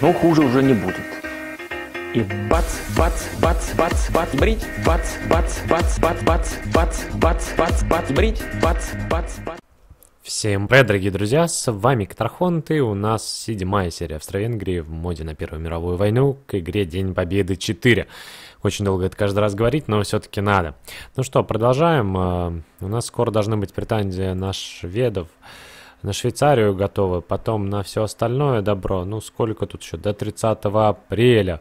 Но хуже уже не будет. И бац, бац, бац, бац, бац, брить, бац, бац, бац, бац, бац, бац, бац, бац, бац, брить, бац, бац, бац. Всем привет, дорогие друзья, с вами Катархонт, и у нас седьмая серия Австро-Венгрии в моде на Первую мировую войну к игре День Победы 4. Очень долго это каждый раз говорить, но все-таки надо. Ну что, продолжаем. У нас скоро должны быть претензии на шведов на Швейцарию готовы, потом на все остальное добро. Ну, сколько тут еще? До 30 апреля.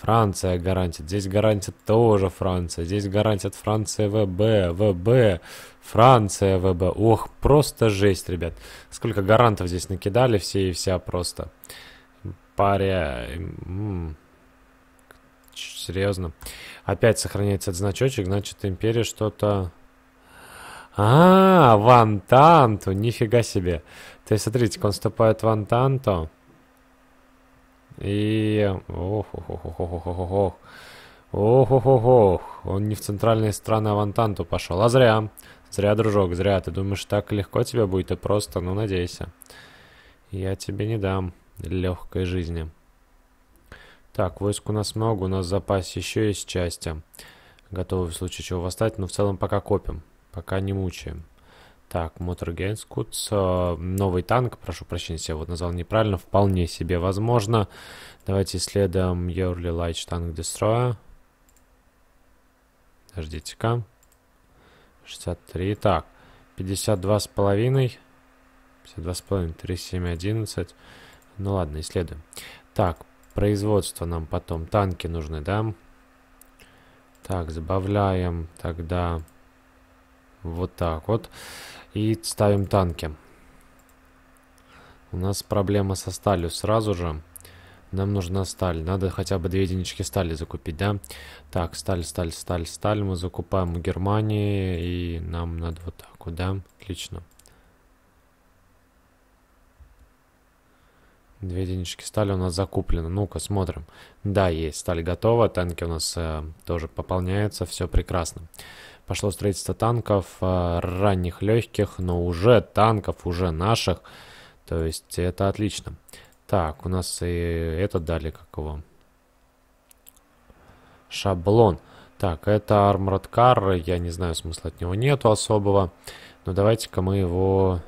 Франция гарантит. Здесь гарантит тоже Франция. Здесь гарантит Франция ВБ, ВБ, Франция ВБ. Ох, просто жесть, ребят. Сколько гарантов здесь накидали все и вся просто. Паря. М -м. Серьезно. Опять сохраняется этот значочек, значит империя что-то а, Вантанту, Антанту, нифига себе. То есть, смотрите, он вступает в Вантанту И... ох ох ох ох ох ох ох ох ох ох ох ох, Он не в центральные страны, а в Антанту пошел. А зря. Зря, дружок, зря. Ты думаешь, так легко тебе будет и просто? Ну, надейся. Я тебе не дам легкой жизни. Так, войск у нас много, у нас в запасе еще есть части. Готовы в случае чего восстать, но в целом пока копим. Пока не мучаем. Так, Моторгенскутс, э, Новый танк, прошу прощения, я его назвал неправильно. Вполне себе возможно. Давайте следом Yearly Лайч танк Destroyer. Подождите-ка. 63. Так, 52 с половиной. 52 с половиной, 37, 11. Ну ладно, исследуем. Так, производство нам потом. Танки нужны, да? Так, забавляем тогда вот так вот. И ставим танки. У нас проблема со сталью сразу же. Нам нужна сталь. Надо хотя бы две единички стали закупить, да? Так, сталь, сталь, сталь, сталь. Мы закупаем у Германии. И нам надо вот так вот, да? Отлично. Две единички стали у нас закуплены. Ну-ка, смотрим. Да, есть сталь готова. Танки у нас э, тоже пополняются. Все прекрасно. Прекрасно пошло строительство танков, а, ранних легких, но уже танков, уже наших. То есть это отлично. Так, у нас и это дали как его Шаблон. Так, это Armored Car, я не знаю, смысла от него нету особого. Но давайте-ка мы его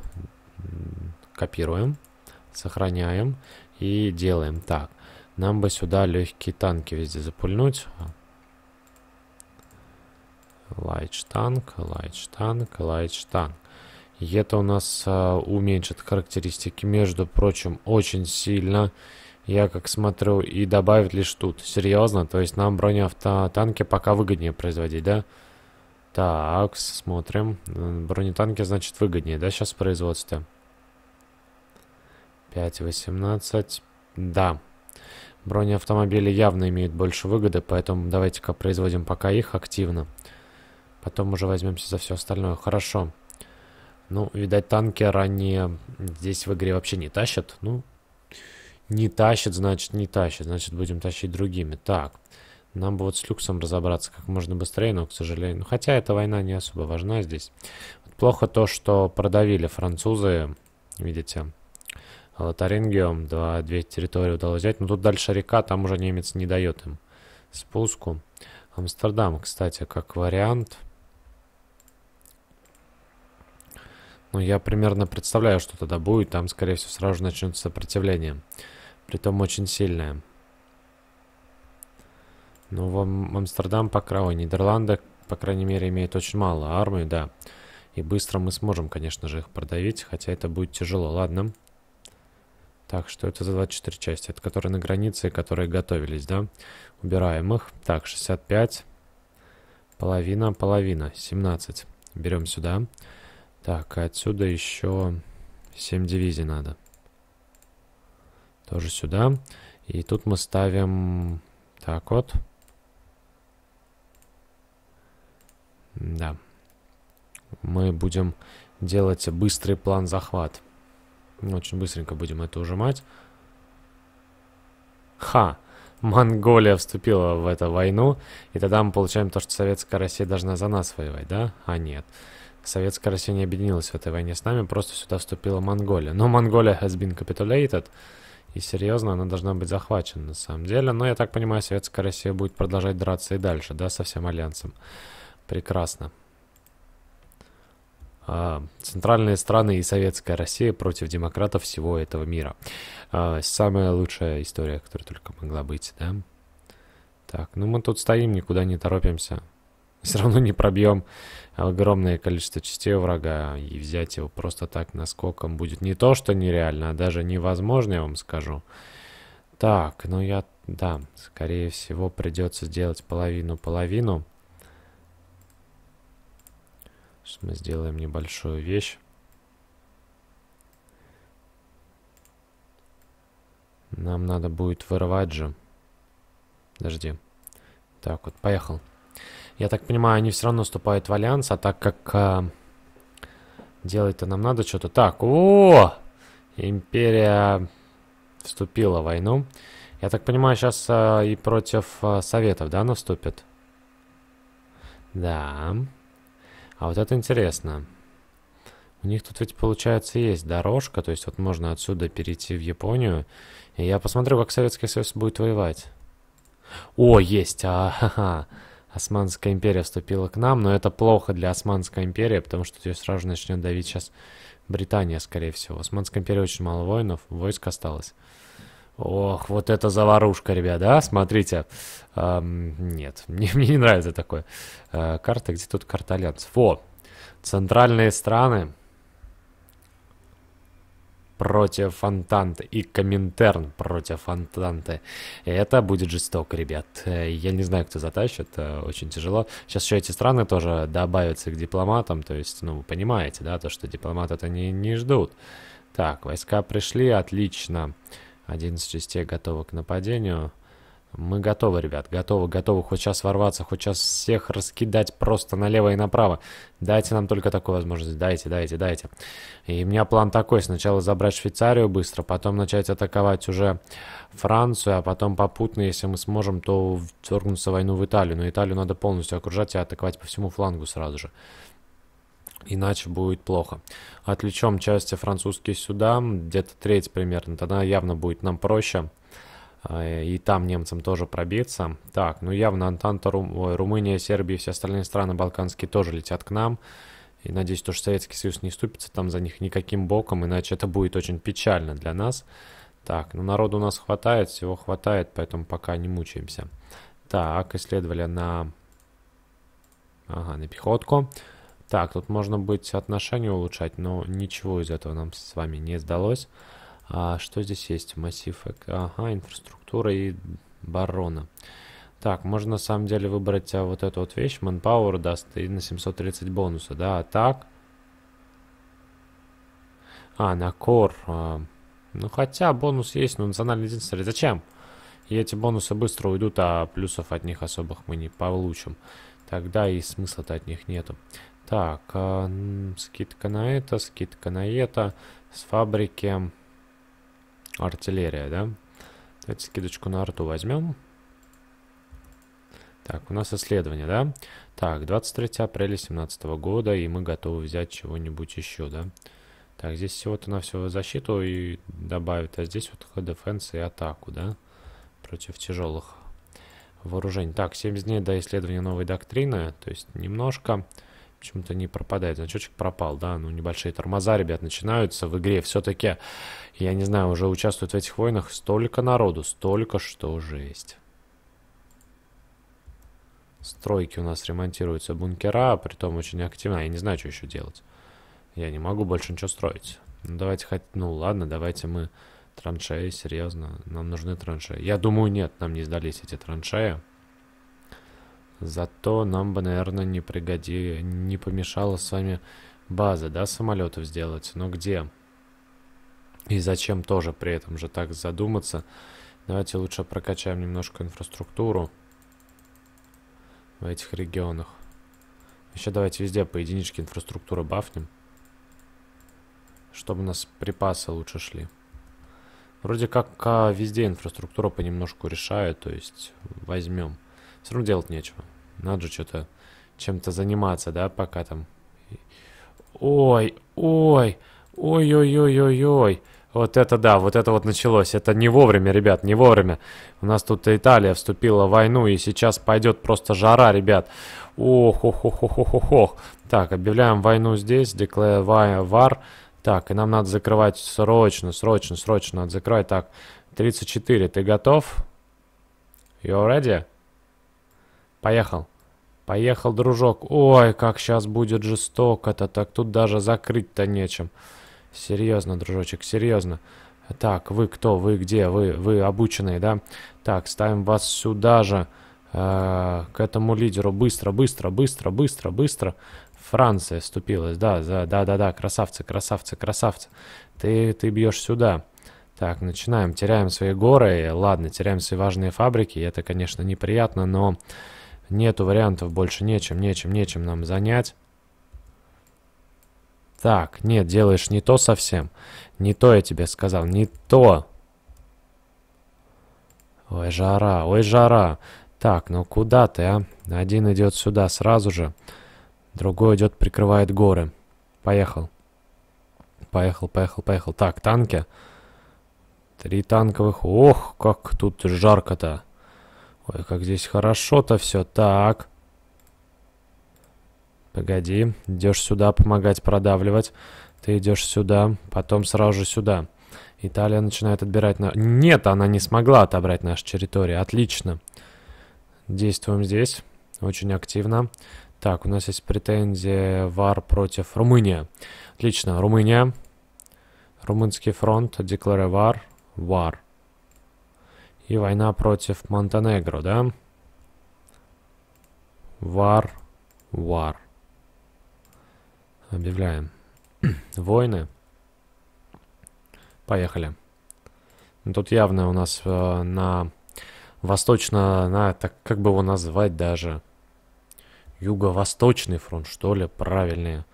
копируем, сохраняем и делаем. Так, нам бы сюда легкие танки везде запульнуть. Лайтштанг, лайтштанг, лайтштанг. И это у нас а, уменьшит характеристики, между прочим, очень сильно. Я как смотрю, и добавит лишь тут. Серьезно? То есть нам бронеавтотанки пока выгоднее производить, да? Так, смотрим. Бронетанки, значит, выгоднее, да, сейчас в производстве? 5.18. Да. Бронеавтомобили явно имеют больше выгоды, поэтому давайте-ка производим пока их активно. Потом уже возьмемся за все остальное. Хорошо. Ну, видать, танкер они здесь в игре вообще не тащат. Ну, не тащат, значит, не тащат. Значит, будем тащить другими. Так, нам бы вот с люксом разобраться как можно быстрее, но, к сожалению... Ну, хотя эта война не особо важна здесь. Вот плохо то, что продавили французы, видите, Лотарингиум. Два, две территории удалось взять. Но тут дальше река, там уже немец не дает им спуску. Амстердам, кстати, как вариант. Ну, я примерно представляю, что тогда будет. Там, скорее всего, сразу начнется сопротивление. Притом очень сильное. Ну, в Амстердам, по крайней мере, Нидерланды, по крайней мере, имеют очень мало армии, да. И быстро мы сможем, конечно же, их продавить, хотя это будет тяжело. Ладно. Так, что это за 24 части? Это которые на границе которые готовились, да? Убираем их. Так, 65. Половина, половина. 17. Берем сюда. Сюда. Так, отсюда еще 7 дивизий надо. Тоже сюда. И тут мы ставим... Так вот. Да. Мы будем делать быстрый план захват. Очень быстренько будем это ужимать. Ха! Монголия вступила в эту войну, и тогда мы получаем то, что советская Россия должна за нас воевать, да? А нет. Нет. Советская Россия не объединилась в этой войне с нами, просто сюда вступила Монголия. Но Монголия has been capitulated, и серьезно она должна быть захвачена на самом деле. Но я так понимаю, Советская Россия будет продолжать драться и дальше, да, со всем альянсом. Прекрасно. А, центральные страны и Советская Россия против демократов всего этого мира. А, самая лучшая история, которая только могла быть, да? Так, ну мы тут стоим, никуда не торопимся. все равно не пробьем огромное количество частей врага, и взять его просто так наскоком будет не то, что нереально, а даже невозможно, я вам скажу. Так, ну я, да, скорее всего придется сделать половину-половину. мы сделаем небольшую вещь. Нам надо будет вырвать же. Подожди. Так вот, поехал. Поехал. Я так понимаю, они все равно вступают в альянс, а так как э, делать-то нам надо что-то. Так, о! Империя вступила в войну. Я так понимаю, сейчас э, а, и против э, Советов, да, она Да. А вот это интересно. У них тут ведь, получается, есть дорожка, то есть вот можно отсюда перейти в Японию. И я посмотрю, как Советский Союз будет воевать. О, есть! А, ха -ха. Османская империя вступила к нам, но это плохо для Османской империи, потому что ее сразу начнет давить сейчас Британия, скорее всего. Османской империи очень мало воинов, войск осталось. Ох, вот это заварушка, ребят, да? Смотрите. Эм, нет, мне, мне не нравится такое. Э, карта, где тут карта альянсов? О, центральные страны против Антанты и Коминтерн против Антанты. это будет жестоко, ребят. Я не знаю, кто затащит, э, очень тяжело. Сейчас еще эти страны тоже добавятся к дипломатам, то есть, ну, вы понимаете, да, то, что дипломаты-то не, не ждут. Так, войска пришли, отлично. 11 частей готовы к нападению. Мы готовы, ребят, готовы, готовы хоть сейчас ворваться, хоть сейчас всех раскидать просто налево и направо. Дайте нам только такую возможность, дайте, дайте, дайте. И у меня план такой, сначала забрать Швейцарию быстро, потом начать атаковать уже Францию, а потом попутно, если мы сможем, то вторгнуться в войну в Италию. Но Италию надо полностью окружать и атаковать по всему флангу сразу же. Иначе будет плохо. Отвлечем части французские сюда, где-то треть примерно, тогда явно будет нам проще. А, и там немцам тоже пробиться. Так, ну явно Антанта, Рум... Ой, Румыния, Сербия и все остальные страны балканские тоже летят к нам. И надеюсь, то, что Советский Союз не ступится там за них никаким боком, иначе это будет очень печально для нас. Так, ну народу у нас хватает, всего хватает, поэтому пока не мучаемся. Так, исследовали на... Ага, на пехотку. Так, тут можно быть отношения улучшать, но ничего из этого нам с вами не сдалось. А что здесь есть? Массив, ага, инфраструктура и барона. Так, можно на самом деле выбрать а, вот эту вот вещь. Manpower даст и на 730 бонуса, да. А так... А, на кор. А, ну, хотя бонус есть, но национальный единственный. Зачем? И эти бонусы быстро уйдут, а плюсов от них особых мы не получим. Тогда и смысла-то от них нету. Так, э, скидка на это, скидка на это. С фабрики... Артиллерия, да? Давайте скидочку на арту возьмем. Так, у нас исследование, да? Так, 23 апреля 2017 года, и мы готовы взять чего-нибудь еще, да? Так, здесь всего-то на всю защиту и добавит, а здесь вот дефенс и атаку, да? Против тяжелых вооружений. Так, 70 дней до исследования новой доктрины, то есть немножко почему-то не пропадает. Значочек пропал, да, ну небольшие тормоза, ребят, начинаются в игре. Все-таки, я не знаю, уже участвует в этих войнах столько народу, столько что жесть. Стройки у нас ремонтируются, бункера, притом очень активно. Я не знаю, что еще делать. Я не могу больше ничего строить. Ну, давайте хоть... Ну, ладно, давайте мы... Траншеи, серьезно? Нам нужны траншеи. Я думаю, нет, нам не сдались эти траншеи. Зато нам бы, наверное, не пригоди... не помешало с вами базы, да, самолетов сделать. Но где? И зачем тоже при этом же так задуматься? Давайте лучше прокачаем немножко инфраструктуру в этих регионах. Еще давайте везде по единичке инфраструктуры бафнем. Чтобы у нас припасы лучше шли. Вроде как а, везде инфраструктура понемножку решает, то есть возьмем все равно делать нечего. Надо же что-то чем-то заниматься, да, пока там... Ой, ой, ой-ой-ой-ой-ой. Вот это да, вот это вот началось. Это не вовремя, ребят, не вовремя. У нас тут Италия вступила в войну, и сейчас пойдет просто жара, ребят. Ох, ох, ох, ох, ох, ох, ох. Так, объявляем войну здесь, декларевая вар. Так, и нам надо закрывать срочно, срочно, срочно надо закрывать. Так, 34, ты готов? You ready? Поехал. Поехал, дружок. Ой, как сейчас будет жестоко-то. Так тут даже закрыть-то нечем. Серьезно, дружочек, серьезно. Так, вы кто? Вы где? Вы, вы обученные, да? Так, ставим вас сюда же, э, к этому лидеру. Быстро, быстро, быстро, быстро, быстро. Франция ступилась, да, да, да, да, да, красавцы, красавцы, красавцы. Ты, ты бьешь сюда. Так, начинаем. Теряем свои горы. Ладно, теряем свои важные фабрики. Это, конечно, неприятно, но Нету вариантов больше, нечем, нечем, нечем нам занять. Так, нет, делаешь не то совсем. Не то я тебе сказал, не то. Ой, жара, ой, жара. Так, ну куда ты, а? Один идет сюда сразу же. Другой идет, прикрывает горы. Поехал. Поехал, поехал, поехал. Так, танки. Три танковых. Ох, как тут жарко-то. Ой, как здесь хорошо-то все. Так. Погоди. Идешь сюда помогать продавливать. Ты идешь сюда, потом сразу же сюда. Италия начинает отбирать... На... Нет, она не смогла отобрать нашу территорию. Отлично. Действуем здесь. Очень активно. Так, у нас есть претензия ВАР против Румыния. Отлично, Румыния. Румынский фронт, декларе ВАР. ВАР. И война против Монтенегро, да? Вар. Вар. Объявляем. Войны. Поехали. Ну, тут явно у нас э, на восточно, на, так как бы его назвать даже, юго-восточный фронт, что ли, правильнее.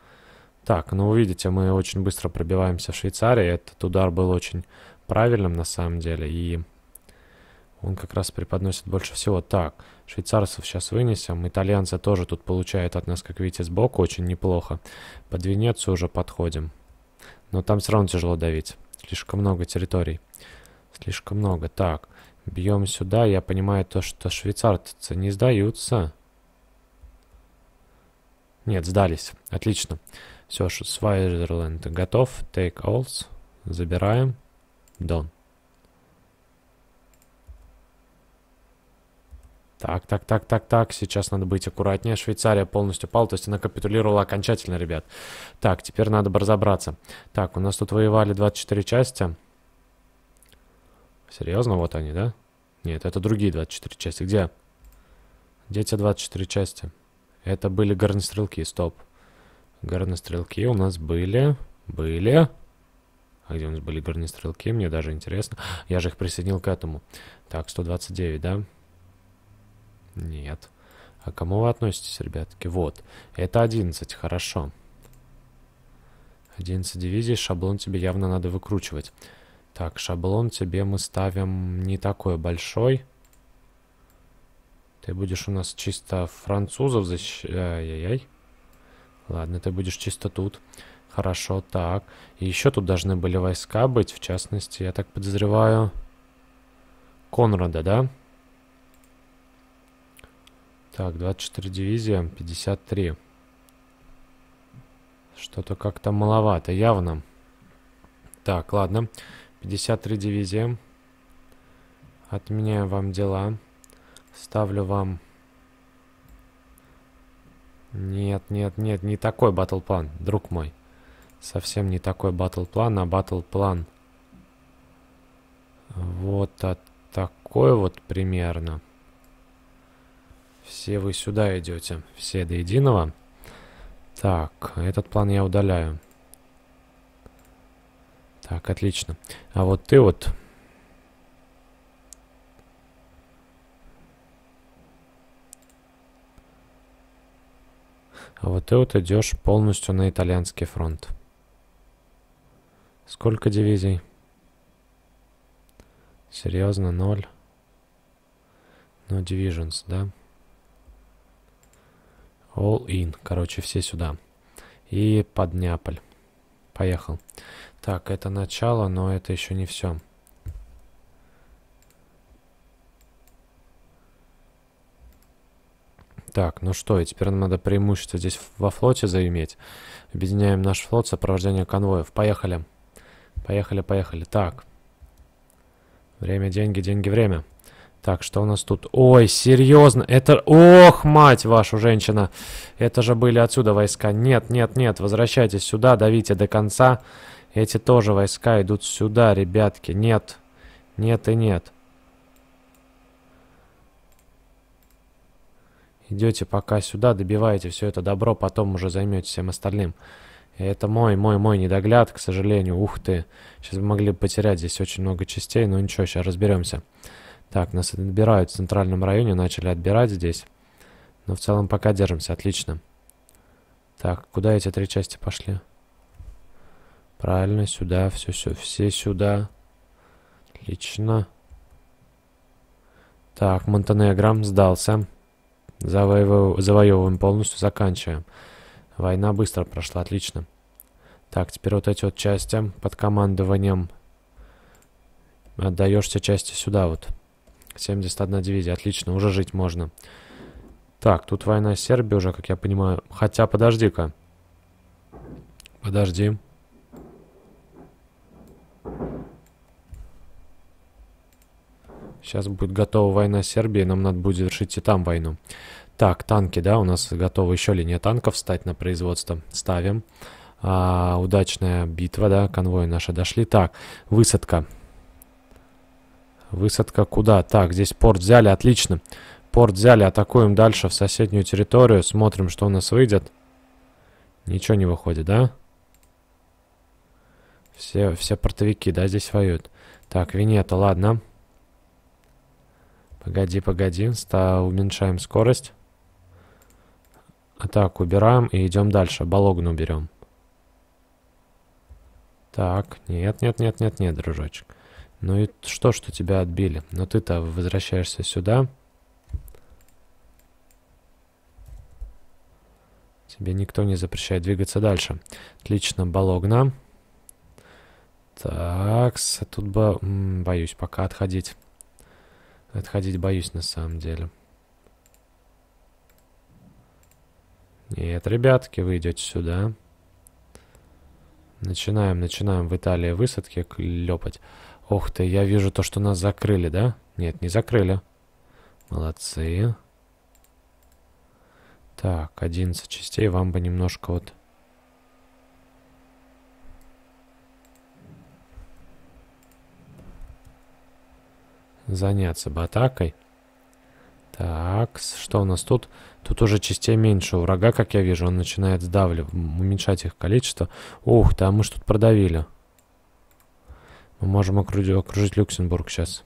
Так, ну вы видите, мы очень быстро пробиваемся в Швейцарии, этот удар был очень правильным на самом деле, и он как раз преподносит больше всего так. Швейцарцев сейчас вынесем, итальянцы тоже тут получают от нас, как видите, сбоку очень неплохо. Под Венецию уже подходим. Но там все равно тяжело давить. Слишком много территорий. Слишком много. Так, бьем сюда. Я понимаю то, что швейцарцы не сдаются. Нет, сдались. Отлично. Все, Швайзерленд готов. Take alls. Забираем. Done. Так, так, так, так, так, сейчас надо быть аккуратнее. Швейцария полностью пала, то есть она капитулировала окончательно, ребят. Так, теперь надо бы разобраться. Так, у нас тут воевали 24 части. Серьезно, вот они, да? Нет, это другие 24 части. Где? Где те 24 части? Это были горнострелки, стоп. Горнострелки у нас были... Были... А где у нас были горнострелки? Мне даже интересно. Я же их присоединил к этому. Так, 129, да? Да. Нет. А к кому вы относитесь, ребятки? Вот. Это 11, хорошо. 11 дивизий, шаблон тебе явно надо выкручивать. Так, шаблон тебе мы ставим не такой большой. Ты будешь у нас чисто французов защищать. Ай-яй-яй. Ладно, ты будешь чисто тут. Хорошо, так. И еще тут должны были войска быть, в частности, я так подозреваю, Конрада, да? Да. Так, 24 дивизия, 53. Что-то как-то маловато, явно. Так, ладно. 53 дивизия. Отменяю вам дела. Ставлю вам... Нет, нет, нет, не такой батл-план, друг мой. Совсем не такой батл-план, а батл-план... Вот от такой вот примерно. Все вы сюда идете. Все до единого. Так, этот план я удаляю. Так, отлично. А вот ты вот... А вот ты вот идешь полностью на итальянский фронт. Сколько дивизий? Серьезно, ноль? Ну, no divisions, да? All in. Короче, все сюда. И под Неаполь. Поехал. Так, это начало, но это еще не все. Так, ну что, и теперь нам надо преимущество здесь во флоте заиметь. Объединяем наш флот, сопровождение конвоев. Поехали. Поехали, поехали. Так. Время, деньги, деньги, время. Так, что у нас тут? Ой, серьезно, это... Ох, мать вашу, женщина! Это же были отсюда войска. Нет, нет, нет, возвращайтесь сюда, давите до конца. Эти тоже войска идут сюда, ребятки. Нет, нет и нет. Идете пока сюда, добиваете все это добро, потом уже займете всем остальным. И это мой, мой, мой недогляд, к сожалению. Ух ты, сейчас мы могли потерять здесь очень много частей, но ничего, сейчас разберемся. Так, нас отбирают в центральном районе, начали отбирать здесь. Но в целом пока держимся, отлично. Так, куда эти три части пошли? Правильно, сюда, все, все, все сюда. Отлично. Так, Монтенегро сдался. Завоевываем, завоевываем полностью, заканчиваем. Война быстро прошла, отлично. Так, теперь вот эти вот части под командованием. Отдаешься части сюда вот. 71 дивизия, отлично, уже жить можно. Так, тут война с Сербией уже, как я понимаю. Хотя, подожди-ка. Подожди. Сейчас будет готова война с Сербией, нам надо будет завершить и там войну. Так, танки, да, у нас готова еще линия танков встать на производство. Ставим. А, удачная битва, да, конвои наши дошли. Так, высадка. Высадка куда? Так, здесь порт взяли, отлично. Порт взяли, атакуем дальше в соседнюю территорию. Смотрим, что у нас выйдет. Ничего не выходит, да? Все, все портовики, да, здесь воюют. Так, Венета, ладно. Погоди, погоди. Ста уменьшаем скорость. Атаку убираем и идем дальше. Балогну уберем. Так, нет, нет, нет, нет, нет, дружочек. Ну и что, что тебя отбили? Но ну ты-то возвращаешься сюда. Тебе никто не запрещает двигаться дальше. Отлично, Балогна. Так, а тут бо... боюсь пока отходить. Отходить боюсь на самом деле. Нет, ребятки, вы идете сюда. Начинаем, начинаем в Италии высадки лепать. Ох ты, я вижу то, что нас закрыли, да? Нет, не закрыли. Молодцы. Так, 11 частей, вам бы немножко вот... Заняться бы атакой. Так, что у нас тут? Тут уже частей меньше у врага, как я вижу. Он начинает сдавливать, уменьшать их количество. Ух, да, мы ж тут продавили. Мы можем окружить, окружить Люксембург сейчас.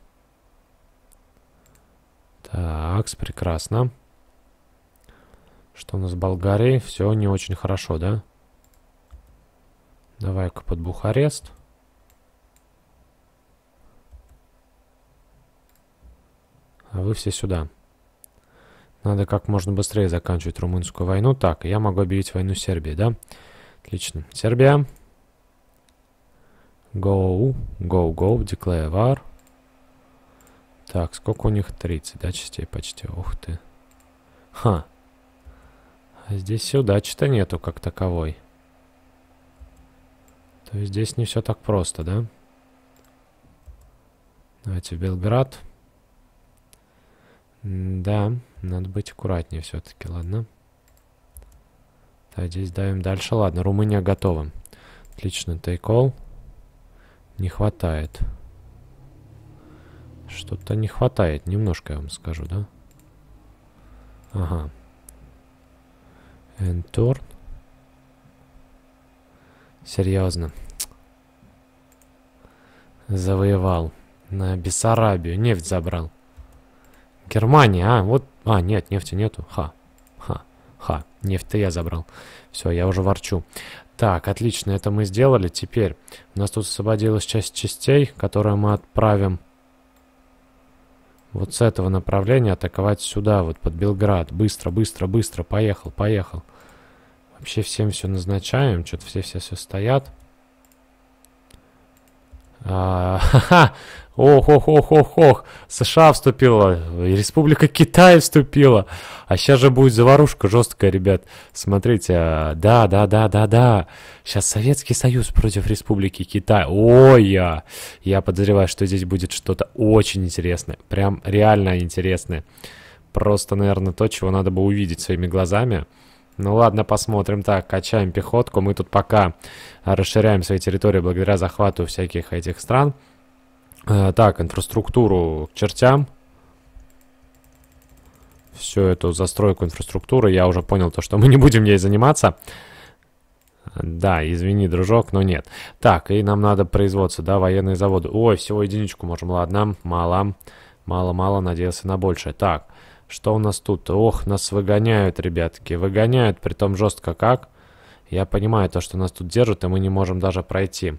Так, прекрасно. Что у нас в Болгарии? Все не очень хорошо, да? Давай-ка под Бухарест. А вы все сюда. Надо как можно быстрее заканчивать румынскую войну. Так, я могу объявить войну Сербии, да? Отлично. Сербия, Go, go, go, declare var. Так, сколько у них? 30, да, частей почти? Ух ты. Ха. А здесь сюда что то нету как таковой. То есть здесь не все так просто, да? Давайте в Белград. Да, надо быть аккуратнее все-таки, ладно. Так, здесь давим дальше. Ладно, Румыния готова. Отлично, take тайкол. Не хватает. Что-то не хватает. Немножко я вам скажу, да? Ага. Энтурн. Серьезно. Завоевал. На Бессарабию. Нефть забрал. Германия, а? Вот... А, нет, нефти нету. Ха. Ха, нефть-то я забрал. Все, я уже ворчу. Так, отлично, это мы сделали. Теперь у нас тут освободилась часть частей, которые мы отправим вот с этого направления атаковать сюда, вот под Белград. Быстро, быстро, быстро, поехал, поехал. Вообще всем все назначаем, что-то все-все-все стоят. А, ох, ох, ох, ох, ох, США вступила, Республика Китай вступила. А сейчас же будет заварушка жесткая, ребят. Смотрите, а, да, да, да, да, да. Сейчас Советский Союз против Республики Китай. Ой, я, я подозреваю, что здесь будет что-то очень интересное. Прям реально интересное. Просто, наверное, то, чего надо бы увидеть своими глазами. Ну ладно, посмотрим. Так, качаем пехотку. Мы тут пока расширяем свои территории благодаря захвату всяких этих стран. Э, так, инфраструктуру к чертям. Всю эту застройку инфраструктуры. Я уже понял то, что мы не будем ей заниматься. Да, извини, дружок, но нет. Так, и нам надо производство, да, военные заводы. Ой, всего единичку можем, ладно, мало. Мало-мало, надеялся на большее. Так, что у нас тут? Ох, нас выгоняют, ребятки, выгоняют, притом жестко как. Я понимаю то, что нас тут держат, и мы не можем даже пройти.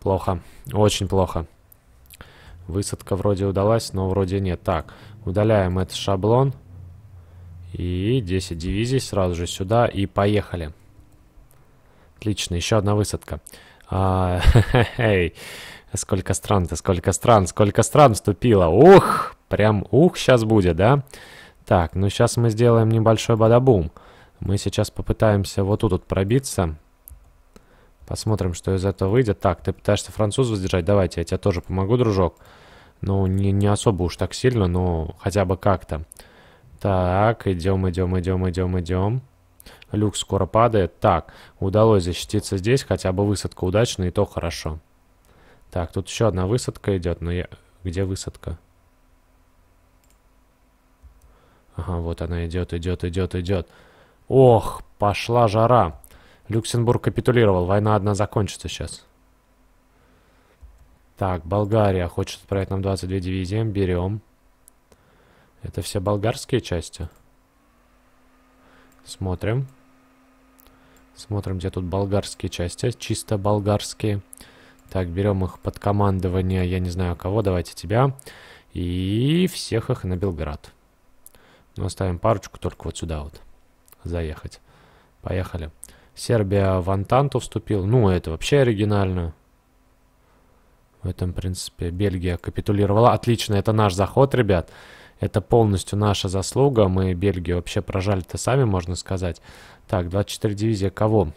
Плохо, очень плохо. Высадка вроде удалась, но вроде нет. Так, удаляем этот шаблон. И 10 дивизий сразу же сюда, и поехали. Отлично, еще одна высадка. А, хе -хе -хе. Сколько стран-то, сколько стран, сколько стран вступило. Ух, Прям ух, сейчас будет, да? Так, ну сейчас мы сделаем небольшой бадабум. Мы сейчас попытаемся вот тут вот пробиться. Посмотрим, что из этого выйдет. Так, ты пытаешься француза сдержать? Давайте, я тебе тоже помогу, дружок. Ну, не, не особо уж так сильно, но хотя бы как-то. Так, идем, идем, идем, идем, идем. Люк скоро падает. Так, удалось защититься здесь, хотя бы высадка удачная, и то хорошо. Так, тут еще одна высадка идет, но я... Где высадка? Ага, вот она идет, идет, идет, идет. Ох, пошла жара. Люксембург капитулировал. Война одна закончится сейчас. Так, Болгария хочет отправить нам 22 дивизии. Берем. Это все болгарские части. Смотрим. Смотрим, где тут болгарские части. Чисто болгарские. Так, берем их под командование, я не знаю кого, давайте тебя. И всех их на Белград. Но ну, ставим парочку только вот сюда вот. Заехать. Поехали. Сербия в Антанту вступила. Ну, это вообще оригинально. В этом, принципе, Бельгия капитулировала. Отлично, это наш заход, ребят. Это полностью наша заслуга. Мы Бельгию вообще прожали-то сами, можно сказать. Так, 24 дивизия кого?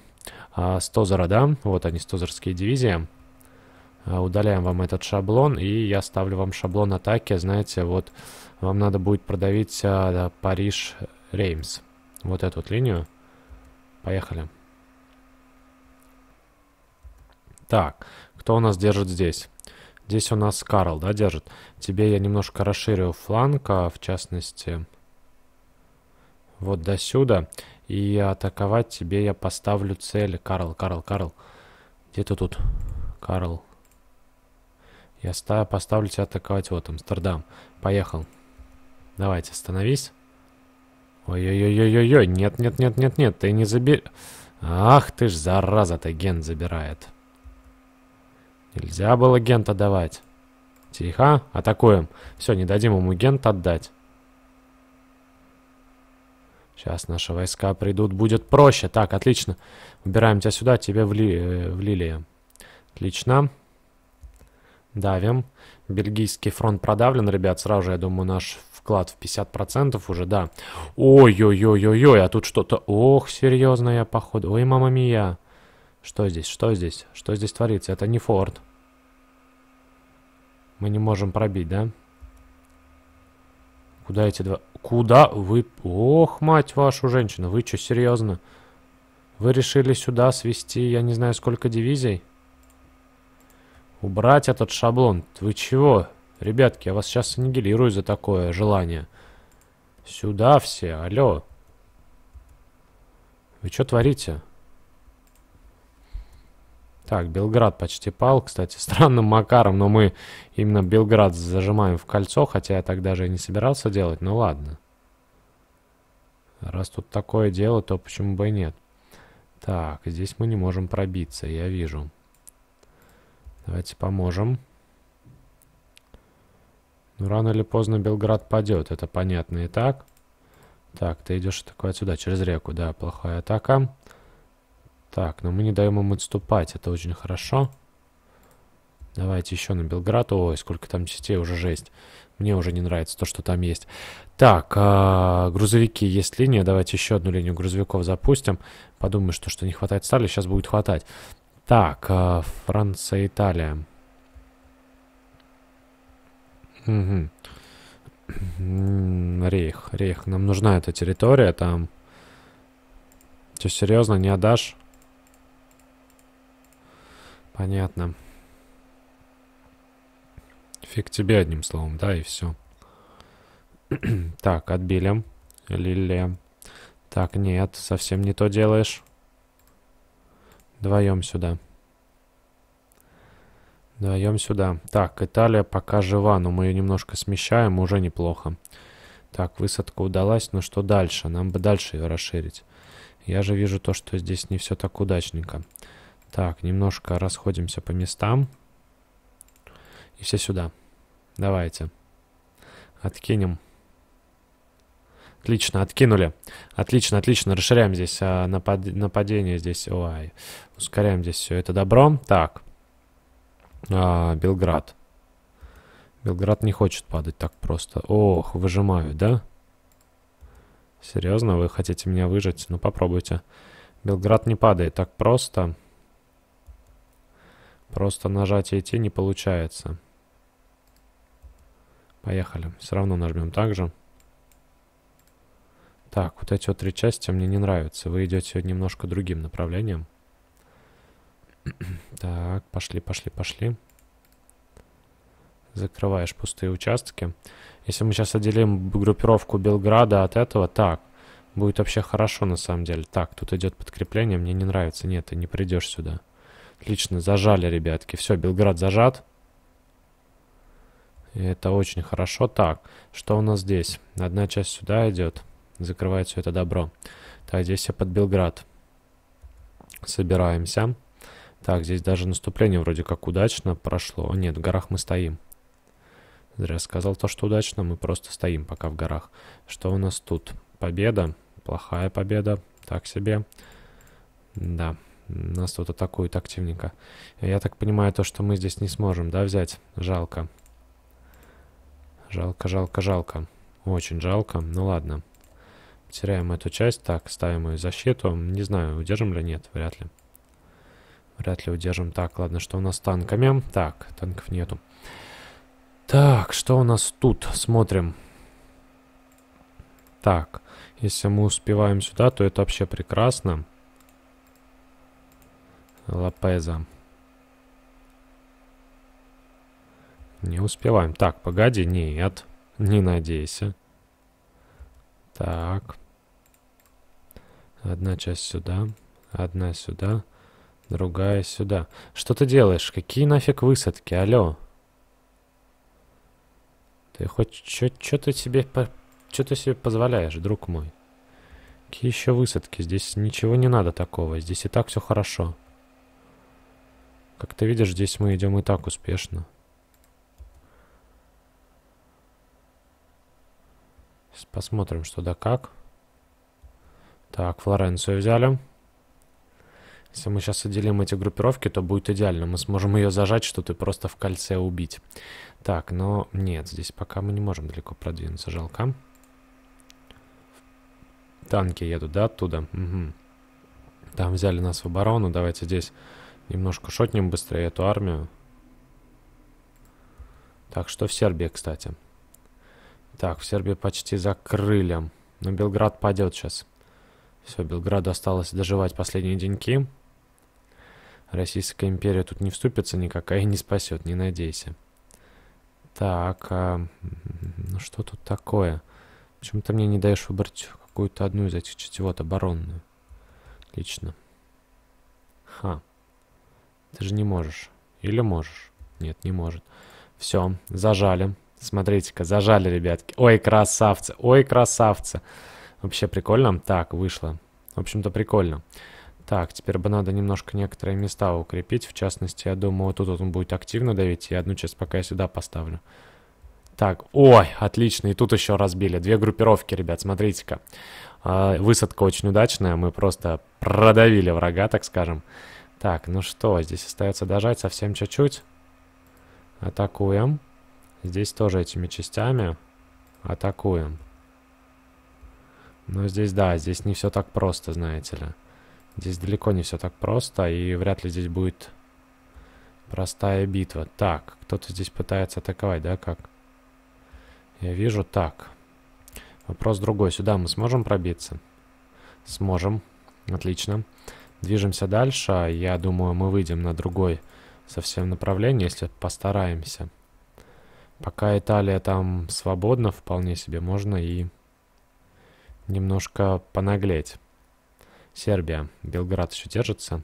А, Стозера, да? Вот они, Стозерские дивизии удаляем вам этот шаблон, и я ставлю вам шаблон атаки, знаете, вот вам надо будет продавить а, Париж Реймс. Вот эту вот линию. Поехали. Так, кто у нас держит здесь? Здесь у нас Карл, да, держит? Тебе я немножко расширю фланг, а в частности, вот до сюда. И атаковать тебе я поставлю цель. Карл, Карл, Карл. Где ты тут? Карл. Я ста поставлю тебя атаковать вот Амстердам. Поехал. Давайте, остановись. Ой-ой-ой-ой-ой, нет-нет-нет-нет-нет, ты не забери... Ах ты ж, зараза, ты ген забирает. Нельзя было гент отдавать. Тихо, атакуем. Все, не дадим ему гент отдать. Сейчас наши войска придут, будет проще. Так, отлично. Убираем тебя сюда, тебе в, ли... Э, в лилии. Отлично. Давим. Бельгийский фронт продавлен, ребят, сразу же, я думаю, наш вклад в 50% уже, да. Ой-ой-ой-ой-ой, а тут что-то... Ох, серьезно я, походу... Ой, мама мия. Что здесь? Что здесь? Что здесь творится? Это не форт. Мы не можем пробить, да? Куда эти два... Куда вы... Ох, мать вашу женщина. вы что, серьезно? Вы решили сюда свести, я не знаю, сколько дивизий? Убрать этот шаблон. Вы чего? Ребятки, я вас сейчас аннигилирую за такое желание. Сюда все, алло. Вы что творите? Так, Белград почти пал, кстати, странным макаром, но мы именно Белград зажимаем в кольцо, хотя я так даже и не собирался делать, но ну ладно. Раз тут такое дело, то почему бы и нет. Так, здесь мы не можем пробиться, я вижу. Давайте поможем. Ну, рано или поздно Белград падет, это понятно и так. Так, ты идешь такой отсюда, через реку, да, плохая атака. Так, но мы не даем им отступать, это очень хорошо. Давайте еще на Белград. Ой, сколько там частей, уже жесть. Мне уже не нравится то, что там есть. Так, а, грузовики есть линия. Давайте еще одну линию грузовиков запустим. Подумаю, что, что не хватает стали. Сейчас будет хватать. Так, э, Франция, Италия. Угу. Рейх, Рейх. Нам нужна эта территория там. Ты серьезно не отдашь? Понятно. Фиг тебе одним словом, да, и все. так, отбили. Лиле. Так, нет, совсем не то делаешь. Вдвоем сюда. Вдвоем сюда. Так, Италия пока жива, но мы ее немножко смещаем, уже неплохо. Так, высадка удалась, но что дальше? Нам бы дальше ее расширить. Я же вижу то, что здесь не все так удачненько. Так, немножко расходимся по местам. И все сюда. Давайте. Откинем. Отлично, откинули. Отлично, отлично. Расширяем здесь а, напад... нападение. Здесь, ой, ускоряем здесь все это добро. Так, а, Белград. Белград не хочет падать так просто. Ох, выжимаю, да? Серьезно, вы хотите меня выжать? Ну, попробуйте. Белград не падает так просто. Просто нажать и идти не получается. Поехали. Все равно нажмем также. же. Так, вот эти вот три части мне не нравятся. Вы идете немножко другим направлением. так, пошли, пошли, пошли. Закрываешь пустые участки. Если мы сейчас отделим группировку Белграда от этого, так, будет вообще хорошо на самом деле. Так, тут идет подкрепление, мне не нравится. Нет, ты не придешь сюда. Отлично, зажали, ребятки. Все, Белград зажат. И это очень хорошо. Так, что у нас здесь? Одна часть сюда идет закрывает все это добро. Так, здесь я под Белград. Собираемся. Так, здесь даже наступление вроде как удачно прошло. о а Нет, в горах мы стоим. Зря сказал то, что удачно, мы просто стоим пока в горах. Что у нас тут? Победа. Плохая победа. Так себе. Да, нас тут атакуют активненько. Я так понимаю, то, что мы здесь не сможем, да, взять? Жалко. Жалко, жалко, жалко. Очень жалко. Ну ладно. Теряем эту часть. Так, ставим ее защиту. Не знаю, удержим ли нет. Вряд ли. Вряд ли удержим. Так, ладно, что у нас с танками? Так, танков нету. Так, что у нас тут? Смотрим. Так, если мы успеваем сюда, то это вообще прекрасно. Лапеза. Не успеваем. Так, погоди, нет. Не надейся. Так. Одна часть сюда, одна сюда, другая сюда. Что ты делаешь? Какие нафиг высадки? Алло. Ты хоть что ты себе что ты себе позволяешь, друг мой? Какие еще высадки? Здесь ничего не надо такого. Здесь и так все хорошо. Как ты видишь, здесь мы идем и так успешно. Посмотрим, что да как. Так, Флоренцию взяли. Если мы сейчас отделим эти группировки, то будет идеально. Мы сможем ее зажать, что ты просто в кольце убить. Так, но нет, здесь пока мы не можем далеко продвинуться, жалко. Танки едут, да, оттуда? Угу. Там взяли нас в оборону. Давайте здесь немножко шотнем быстрее эту армию. Так, что в Сербии, кстати? Так, в Сербии почти закрыли. Но Белград падет сейчас. Все, Белграду осталось доживать последние деньки. Российская империя тут не вступится никакая и не спасет, не надейся. Так, а... ну что тут такое? Почему ты мне не даешь выбрать какую-то одну из этих четвет оборонную? Лично. Ха. Ты же не можешь. Или можешь? Нет, не может. Все, зажали. Смотрите-ка, зажали, ребятки. Ой, красавцы, ой, красавцы. Вообще прикольно. Так, вышло. В общем-то, прикольно. Так, теперь бы надо немножко некоторые места укрепить. В частности, я думаю, вот тут вот он будет активно давить. И одну часть пока я сюда поставлю. Так, ой, отлично. И тут еще разбили. Две группировки, ребят, смотрите-ка. А, высадка очень удачная. Мы просто продавили врага, так скажем. Так, ну что, здесь остается дожать совсем чуть-чуть. Атакуем. Здесь тоже этими частями атакуем. Но ну, здесь, да, здесь не все так просто, знаете ли. Здесь далеко не все так просто, и вряд ли здесь будет простая битва. Так, кто-то здесь пытается атаковать, да, как? Я вижу, так. Вопрос другой. Сюда мы сможем пробиться? Сможем. Отлично. Движемся дальше. Я думаю, мы выйдем на другой совсем направление, если постараемся. Пока Италия там свободна, вполне себе можно и немножко понаглеть. Сербия. Белград еще держится.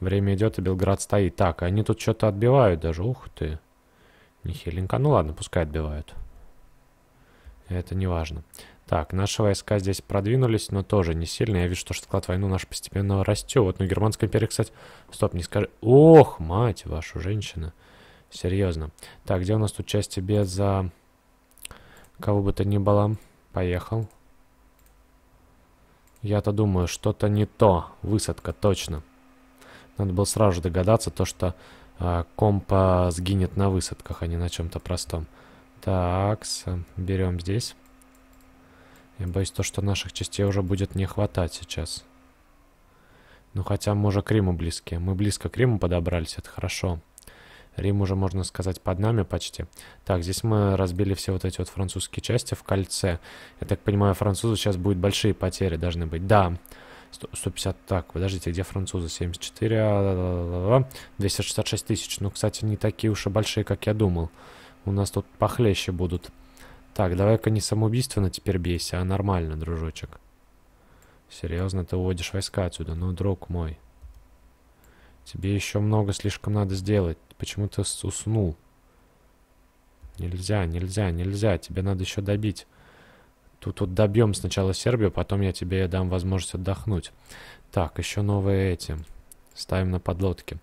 Время идет, и Белград стоит. Так, они тут что-то отбивают даже. Ух ты. Нехиленько. Ну ладно, пускай отбивают. Это не важно. Так, наши войска здесь продвинулись, но тоже не сильно. Я вижу, что склад войну наш постепенно растет. Ну, Германская империя, кстати... Стоп, не скажи... Ох, мать вашу, женщина. Серьезно. Так, где у нас тут части без... Кого бы то ни было. Поехал. Я-то думаю, что-то не то. Высадка, точно. Надо было сразу же догадаться, то, что э, компа сгинет на высадках, а не на чем-то простом. Так, берем здесь. Я боюсь то, что наших частей уже будет не хватать сейчас. Ну, хотя мы уже к Риму близкие. Мы близко к Риму подобрались, это хорошо. Хорошо. Рим уже, можно сказать, под нами почти. Так, здесь мы разбили все вот эти вот французские части в кольце. Я так понимаю, французы сейчас будут большие потери должны быть. Да, 150, так, подождите, где французы? 74, 266 а, тысяч. Ну, кстати, не такие уж и большие, как я думал. У нас тут похлеще будут. Так, давай-ка не самоубийственно теперь бейся, а нормально, дружочек. Серьезно, ты уводишь войска отсюда? Ну, друг мой. Тебе еще много слишком надо сделать почему-то уснул. Нельзя, нельзя, нельзя. Тебе надо еще добить. Тут вот добьем сначала Сербию, потом я тебе дам возможность отдохнуть. Так, еще новые эти. Ставим на подлодки.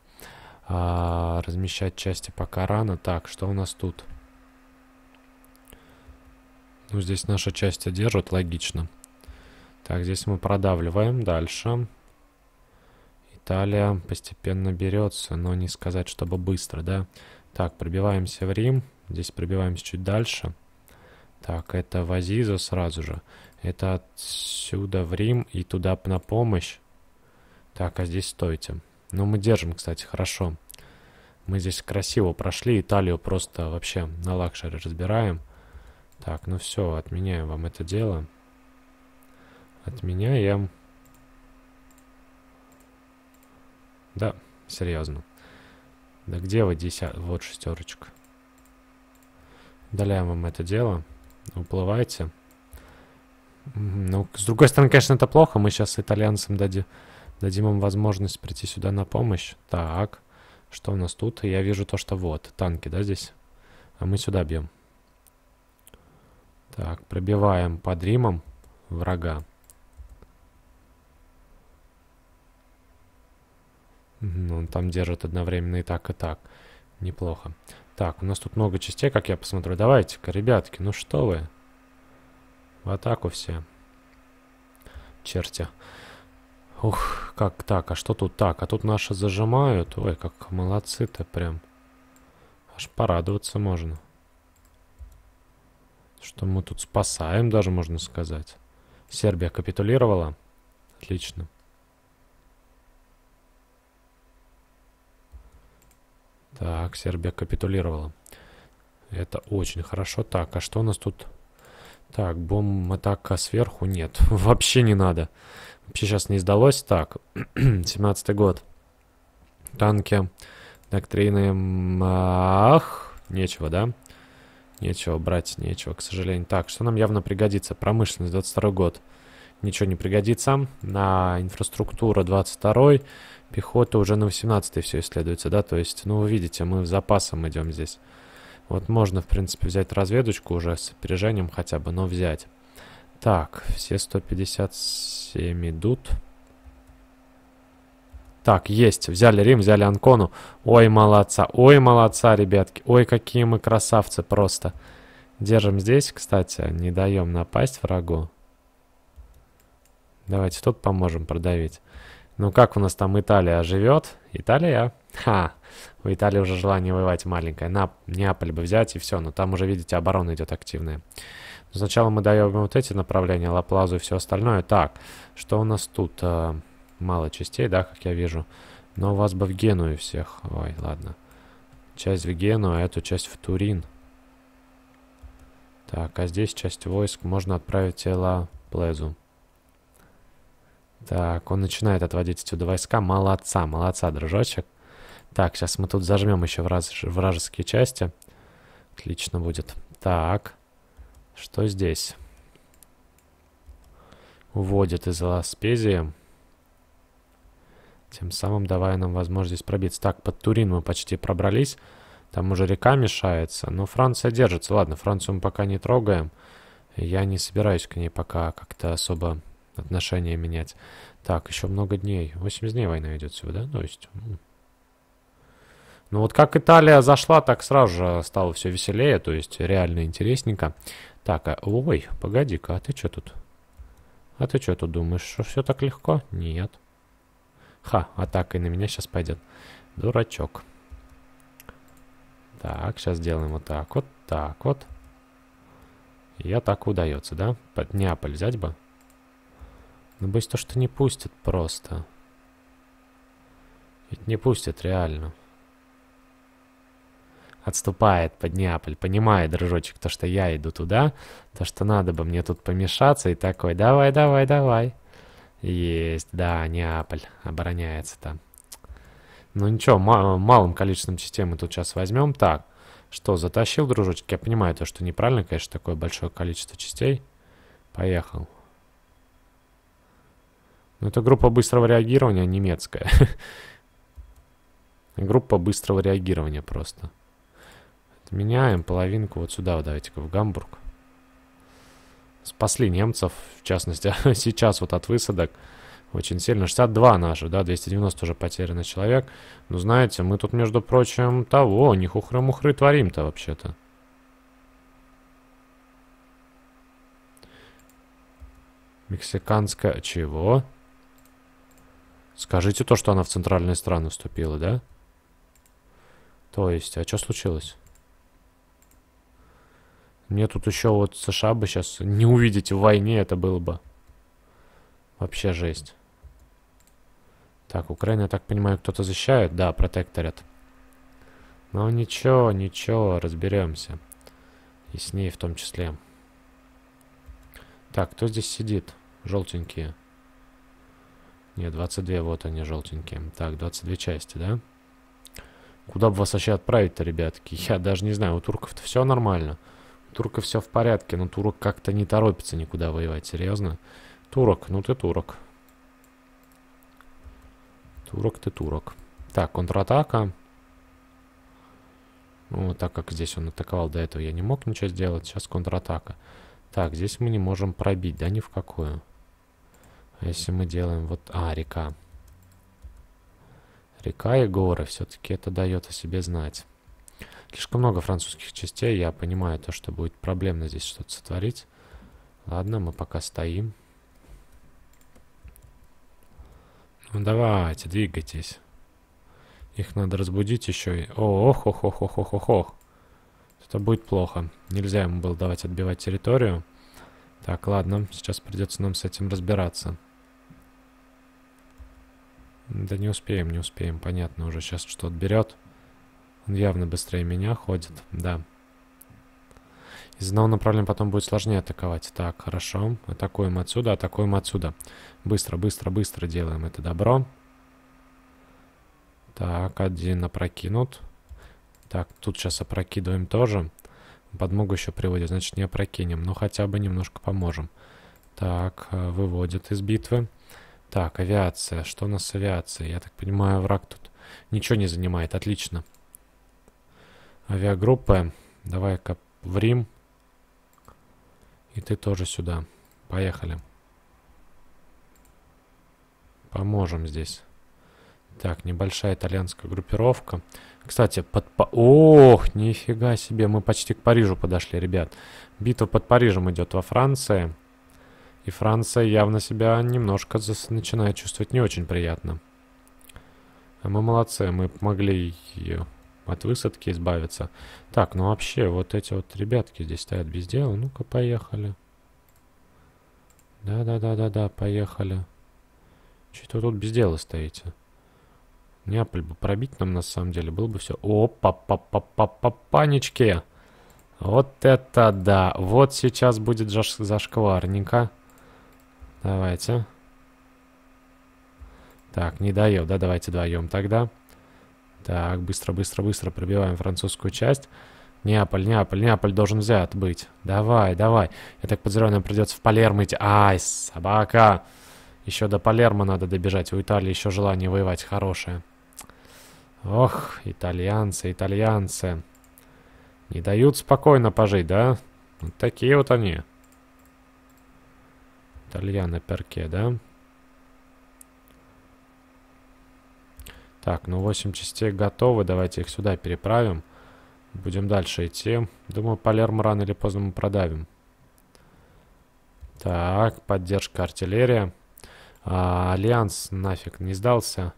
А, размещать части пока рано. Так, что у нас тут? Ну, здесь наша часть держит, логично. Так, здесь мы продавливаем дальше. Дальше. Италия постепенно берется, но не сказать, чтобы быстро, да. Так, пробиваемся в Рим. Здесь пробиваемся чуть дальше. Так, это в Азиза сразу же. Это отсюда в Рим и туда на помощь. Так, а здесь стойте. Ну, мы держим, кстати, хорошо. Мы здесь красиво прошли. Италию просто вообще на лакшере разбираем. Так, ну все, отменяем вам это дело. Отменяем. Да, серьезно. Да где вы десят... Вот шестерочка. Удаляем вам это дело. Уплывайте. Ну, с другой стороны, конечно, это плохо. Мы сейчас итальянцам дадим, дадим им возможность прийти сюда на помощь. Так, что у нас тут? Я вижу то, что вот, танки, да, здесь? А мы сюда бьем. Так, пробиваем под Римом врага. Он там держит одновременно и так, и так. Неплохо. Так, у нас тут много частей, как я посмотрю. Давайте-ка, ребятки, ну что вы? В атаку все. Черти. Ух, как так? А что тут так? А тут наши зажимают. Ой, как молодцы-то прям. Аж порадоваться можно. Что мы тут спасаем даже, можно сказать. Сербия капитулировала. Отлично. Так, Сербия капитулировала. Это очень хорошо. Так, а что у нас тут? Так, бомб-атака сверху? Нет, вообще не надо. Вообще сейчас не сдалось. Так, 17-й год. Танки, доктрины... Ах, нечего, да? Нечего брать, нечего, к сожалению. Так, что нам явно пригодится? Промышленность, 22 год ничего не пригодится. На инфраструктура 22-й, пехота уже на 18 все исследуется, да, то есть, ну, вы видите, мы запасом идем здесь. Вот можно, в принципе, взять разведочку уже с опережением хотя бы, но взять. Так, все 157 идут. Так, есть, взяли Рим, взяли Анкону. Ой, молодца, ой, молодца, ребятки. Ой, какие мы красавцы просто. Держим здесь, кстати, не даем напасть врагу. Давайте тут поможем продавить. Ну как у нас там Италия живет? Италия. Ха. У Италии уже желание воевать маленькое. На Неаполь бы взять и все. Но там уже, видите, оборона идет активная. Но сначала мы даем вот эти направления, Лаплазу и все остальное. Так, что у нас тут? Э, мало частей, да, как я вижу. Но у вас бы в Геную всех. Ой, ладно. Часть в Гену, а эту часть в Турин. Так, а здесь часть войск можно отправить Ла Плезу. Так, он начинает отводить отсюда войска. Молодца, молодца, дружочек. Так, сейчас мы тут зажмем еще враж... вражеские части. Отлично будет. Так, что здесь? Уводит из Ласпезии. Тем самым давая нам возможность пробиться. Так, под Турин мы почти пробрались. Там уже река мешается. Но ну, Франция держится. Ладно, Францию мы пока не трогаем. Я не собираюсь к ней пока как-то особо отношения менять. Так, еще много дней. 80 дней война идет всего, да? То есть... Ну ну вот как Италия зашла, так сразу же стало все веселее, то есть реально интересненько. Так, а, ой, погоди-ка, а ты что тут? А ты что тут думаешь, что все так легко? Нет. Ха, атака и на меня сейчас пойдет. Дурачок. Так, сейчас делаем вот так вот, так вот. И атака удается, да? Под Неаполь взять бы. Ну, боюсь то, что не пустят просто. Ведь не пустят, реально. Отступает под Неаполь, понимает, дружочек, то, что я иду туда, то, что надо бы мне тут помешаться, и такой, давай, давай, давай. Есть, да, Неаполь обороняется там. Ну ничего, малым количеством частей мы тут сейчас возьмем. Так, что, затащил, дружочек? Я понимаю то, что неправильно, конечно, такое большое количество частей. Поехал. Ну Это группа быстрого реагирования а немецкая. Группа быстрого реагирования просто. Меняем половинку вот сюда, вот давайте-ка, в Гамбург. Спасли немцев, в частности, сейчас вот от высадок. Очень сильно. 62 наши, да, 290 уже потеряно человек. Ну, знаете, мы тут, между прочим, того, не хухры-мухры творим-то вообще-то. Мексиканская... Чего? Скажите то, что она в центральные страны вступила, да? То есть, а что случилось? Мне тут еще вот США бы сейчас не увидеть в войне, это было бы вообще жесть. Так, Украина, я так понимаю, кто-то защищает? Да, протекторят. Ну ничего, ничего, разберемся. И с ней в том числе. Так, кто здесь сидит? Желтенькие. Не, 22, вот они, желтенькие. Так, 22 части, да? Куда бы вас вообще отправить-то, ребятки? Я даже не знаю, у турков-то все нормально. У турков все в порядке, но турок как-то не торопится никуда воевать, серьезно. Турок, ну ты турок. Турок ты турок. Так, контратака. Ну, так как здесь он атаковал до этого, я не мог ничего сделать. Сейчас контратака. Так, здесь мы не можем пробить, да, ни в какую. А если мы делаем вот... А, река. Река и горы. Все-таки это дает о себе знать. Слишком много французских частей. Я понимаю то, что будет проблемно здесь что-то сотворить. Ладно, мы пока стоим. Ну давайте, двигайтесь. Их надо разбудить еще Ох, ох, ох, ох, ох, ох, ох. Это будет плохо. Нельзя ему было давать отбивать территорию. Так, ладно, сейчас придется нам с этим разбираться. Да не успеем, не успеем, понятно, уже сейчас что-то берет. Он явно быстрее меня ходит, да. Из одного направления потом будет сложнее атаковать. Так, хорошо. Атакуем отсюда, атакуем отсюда. Быстро, быстро, быстро делаем это добро. Так, один опрокинут. Так, тут сейчас опрокидываем тоже. Подмогу еще приводит, значит не опрокинем. Но хотя бы немножко поможем. Так, э, выводит из битвы. Так, авиация. Что у нас с авиацией? Я так понимаю, враг тут ничего не занимает. Отлично. Авиагруппа. Давай-ка в Рим. И ты тоже сюда. Поехали. Поможем здесь. Так, небольшая итальянская группировка. Кстати, под... Ох, нифига себе, мы почти к Парижу подошли, ребят. Битва под Парижем идет во Франции. И Франция явно себя немножко зас... начинает чувствовать не очень приятно. А мы молодцы, мы помогли ее от высадки избавиться. Так, ну вообще, вот эти вот ребятки здесь стоят без дела. Ну-ка, поехали. Да-да-да-да-да, поехали. Чего вы тут без дела стоите? Неаполь бы пробить нам на самом деле, было бы все. Опа, па па па па панички! Вот это да! Вот сейчас будет заш зашкварненько. Давайте. Так, не дает, да? Давайте двоем тогда. Так, быстро-быстро-быстро пробиваем французскую часть. Неаполь, Неаполь, Неаполь должен взят быть. Давай, давай. Я так подозреваю, нам придется в Палермо идти. Ай, собака! Еще до Палермо надо добежать. У Италии еще желание воевать хорошее. Ох, итальянцы, итальянцы. Не дают спокойно пожить, да? Вот такие вот они. Тальяна Перке, да? Так, ну 8 частей готовы. Давайте их сюда переправим. Будем дальше идти. Думаю, Палермо рано или поздно мы продавим. Так, поддержка артиллерия. А, Альянс нафиг не сдался.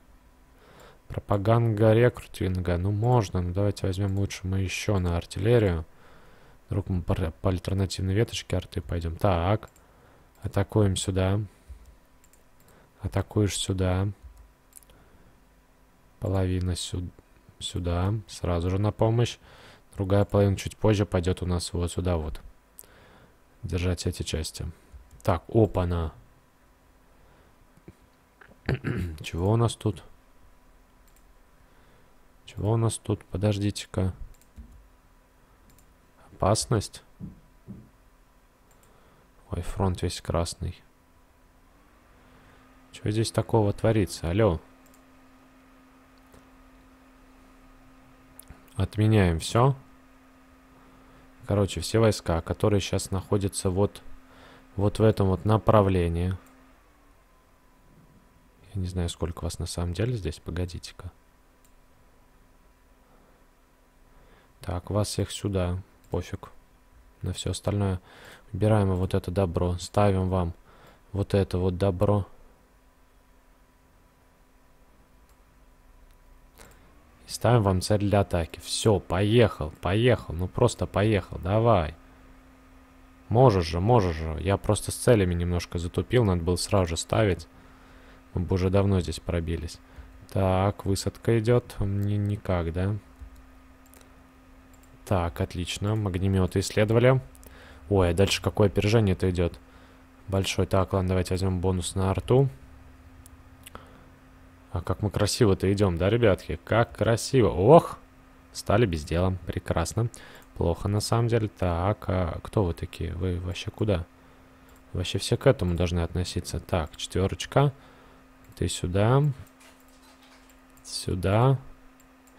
Пропаганда рекрутинга. Ну, можно. Ну, давайте возьмем лучше мы еще на артиллерию. Вдруг мы по, по альтернативной веточке арты пойдем. Так. Так. Атакуем сюда. Атакуешь сюда. Половина сю сюда. Сразу же на помощь. Другая половина чуть позже пойдет у нас вот сюда вот. Держать эти части. Так, опа-на. Чего у нас тут? Чего у нас тут? Подождите-ка. Опасность? Ой, фронт весь красный. Что здесь такого творится? Алло. Отменяем все. Короче, все войска, которые сейчас находятся вот, вот в этом вот направлении. Я не знаю, сколько вас на самом деле здесь. Погодите-ка. Так, вас всех сюда. Сюда на все остальное. Убираем вот это добро, ставим вам вот это вот добро. И ставим вам цель для атаки. Все, поехал, поехал, ну просто поехал, давай. Можешь же, можешь же. Я просто с целями немножко затупил, надо было сразу же ставить. Мы бы уже давно здесь пробились. Так, высадка идет. мне никак, да? Так, отлично. Магнеметы исследовали. Ой, а дальше какое опережение-то идет? Большой. Так, ладно, давайте возьмем бонус на арту. А как мы красиво-то идем, да, ребятки? Как красиво. Ох! Стали без дела. Прекрасно. Плохо, на самом деле. Так, а кто вы такие? Вы вообще куда? Вообще все к этому должны относиться. Так, четверочка. Ты сюда. Сюда.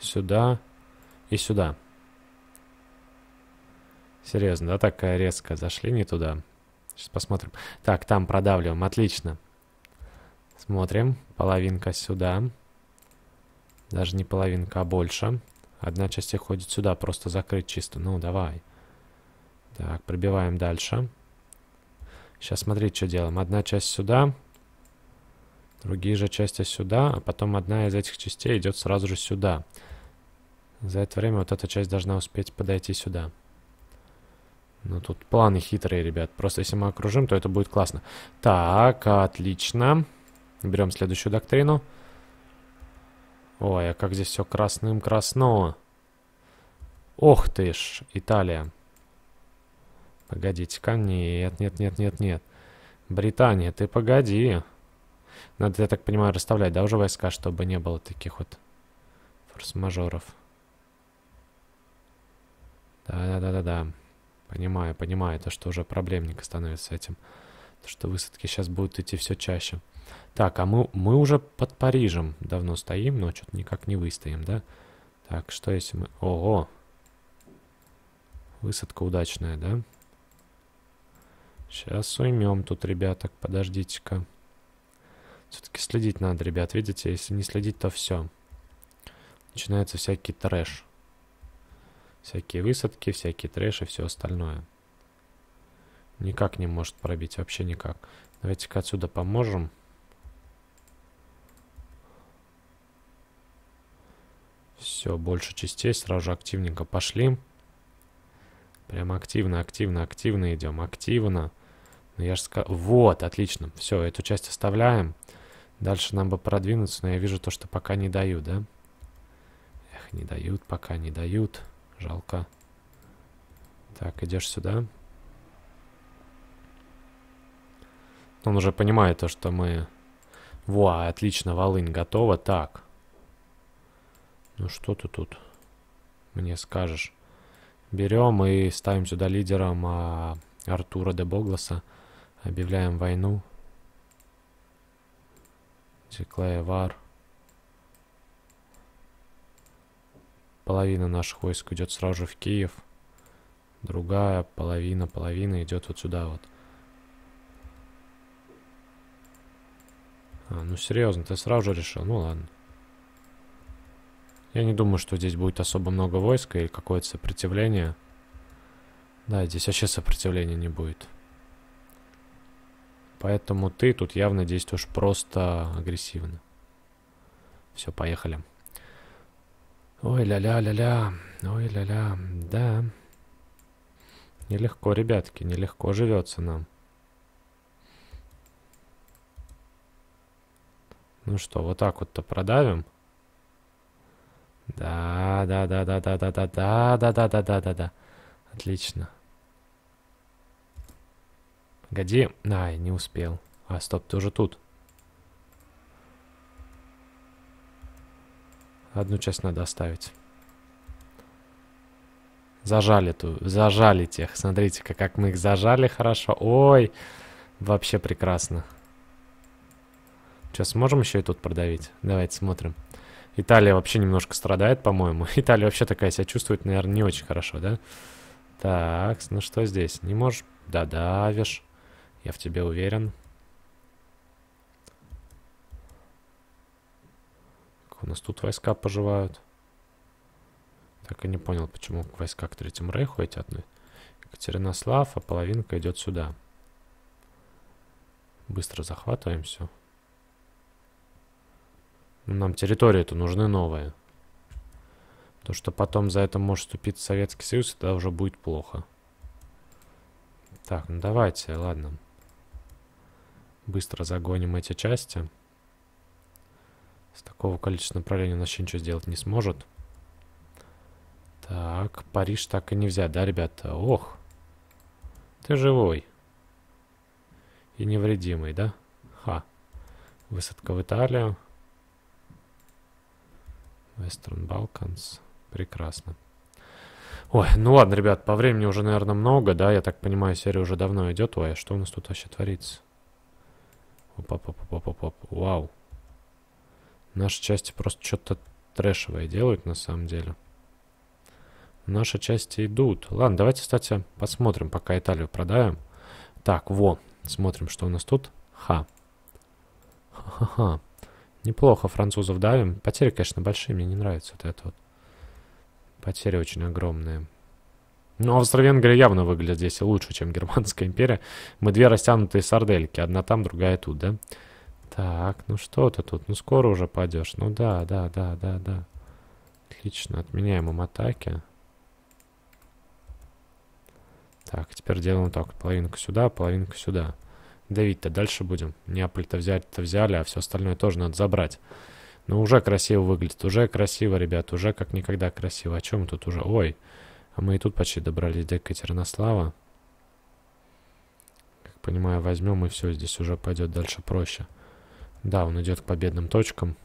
Сюда. И сюда. Серьезно, да, так резко зашли не туда. Сейчас посмотрим. Так, там продавливаем, отлично. Смотрим, половинка сюда. Даже не половинка, а больше. Одна часть ходит сюда, просто закрыть чисто. Ну, давай. Так, пробиваем дальше. Сейчас смотрите, что делаем. Одна часть сюда, другие же части сюда, а потом одна из этих частей идет сразу же сюда. За это время вот эта часть должна успеть подойти сюда. Ну, тут планы хитрые, ребят. Просто если мы окружим, то это будет классно. Так, отлично. Берем следующую доктрину. Ой, а как здесь все красным-красно. Ох ты ж, Италия. Погодите-ка, нет, нет, нет, нет, нет. Британия, ты погоди. Надо, я так понимаю, расставлять, да, уже войска, чтобы не было таких вот форс-мажоров. Да-да-да-да-да. Понимаю, понимаю, это что уже проблемник становится с этим. То, что высадки сейчас будут идти все чаще. Так, а мы, мы уже под Парижем давно стоим, но что-то никак не выстоим, да? Так, что если мы... Ого! Высадка удачная, да? Сейчас уймем тут, ребяток, подождите-ка. Все-таки следить надо, ребят, видите? Если не следить, то все. Начинается всякий трэш. Всякие высадки, всякие трэш и все остальное. Никак не может пробить, вообще никак. Давайте-ка отсюда поможем. Все, больше частей, сразу же активненько пошли. Прям активно, активно, активно идем, активно. Но ну, я же сказал... Вот, отлично. Все, эту часть оставляем. Дальше нам бы продвинуться, но я вижу то, что пока не дают, да? Эх, не дают, пока не дают. Жалко. Так, идешь сюда. Он уже понимает то, что мы... Во, отлично, волынь готова. Так. Ну что ты тут мне скажешь? Берем и ставим сюда лидером а, Артура де Богласа. Объявляем войну. Деклеевар. половина наших войск идет сразу же в Киев, другая половина, половина идет вот сюда вот. А, ну серьезно, ты сразу же решил, ну ладно. Я не думаю, что здесь будет особо много войска или какое-то сопротивление. Да, здесь вообще сопротивления не будет. Поэтому ты тут явно действуешь просто агрессивно. Все, поехали. Ой, ля-ля-ля-ля. Ой, ля-ля. Да. Нелегко, ребятки, нелегко живется нам. Ну что, вот так вот-то продавим. Да, да, да, да, да, да, да, да, да, да, да, да, да, да. Отлично. Погоди. Ай, не успел. А, стоп, ты уже тут. Одну часть надо оставить. Зажали ту, зажали тех. Смотрите-ка, как мы их зажали хорошо. Ой, вообще прекрасно. Что, сможем еще и тут продавить? Давайте смотрим. Италия вообще немножко страдает, по-моему. Италия вообще такая себя чувствует, наверное, не очень хорошо, да? Так, ну что здесь? Не можешь? Да давишь. Я в тебе уверен. У нас тут войска поживают. Так и не понял, почему войска к Третьему Рейху эти одной. Екатеринослав, а половинка идет сюда. Быстро захватываем все. Ну, нам территории-то нужны новые. То, что потом за это может вступить Советский Союз, это уже будет плохо. Так, ну давайте, ладно. Быстро загоним эти части. С такого количества направлений он вообще ничего сделать не сможет. Так, Париж так и не взять, да, ребята? Ох, ты живой. И невредимый, да? Ха. Высадка в Италию. Western Balkans. Прекрасно. Ой, ну ладно, ребят, по времени уже, наверное, много, да? Я так понимаю, серия уже давно идет. Ой, а что у нас тут вообще творится? Опа-па-па-па-па-па. Вау. Наши части просто что-то трэшевое делают на самом деле. Наши части идут. Ладно, давайте, кстати, посмотрим, пока Италию продаем. Так, во. Смотрим, что у нас тут. Ха. Ха-ха-ха. Неплохо французов давим. Потери, конечно, большие. Мне не нравится вот это вот. Потери очень огромные. Но ну, а Австро-Венгрия явно выглядит здесь лучше, чем Германская империя. Мы две растянутые сардельки. Одна там, другая тут, Да. Так, ну что ты тут? Ну скоро уже падешь. Ну да, да, да, да, да. Отлично, отменяем им атаки. Так, теперь делаем так. Половинку сюда, половинку сюда. Давить-то дальше будем. Неаполь-то взять-то взяли, а все остальное тоже надо забрать. Ну, уже красиво выглядит. Уже красиво, ребят. Уже как никогда красиво. О чем тут уже? Ой, а мы и тут почти добрались до Екатеринослава. Как понимаю, возьмем и все. Здесь уже пойдет дальше проще. Да, он идет к победным точкам.